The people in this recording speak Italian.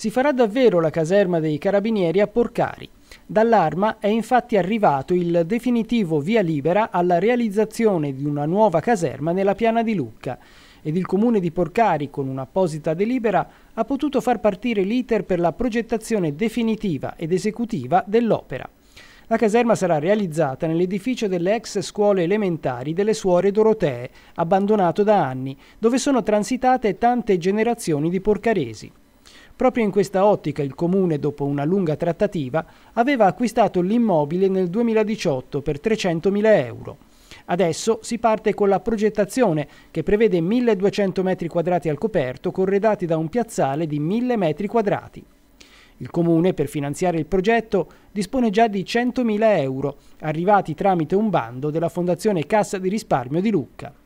Si farà davvero la caserma dei carabinieri a Porcari. Dall'Arma è infatti arrivato il definitivo via libera alla realizzazione di una nuova caserma nella piana di Lucca ed il comune di Porcari, con un'apposita delibera, ha potuto far partire l'iter per la progettazione definitiva ed esecutiva dell'opera. La caserma sarà realizzata nell'edificio delle ex scuole elementari delle Suore Dorotee, abbandonato da anni, dove sono transitate tante generazioni di porcaresi. Proprio in questa ottica il comune, dopo una lunga trattativa, aveva acquistato l'immobile nel 2018 per 300.000 euro. Adesso si parte con la progettazione che prevede 1200 m2 al coperto corredati da un piazzale di 1000 m2. Il comune, per finanziare il progetto, dispone già di 100.000 euro, arrivati tramite un bando della Fondazione Cassa di Risparmio di Lucca.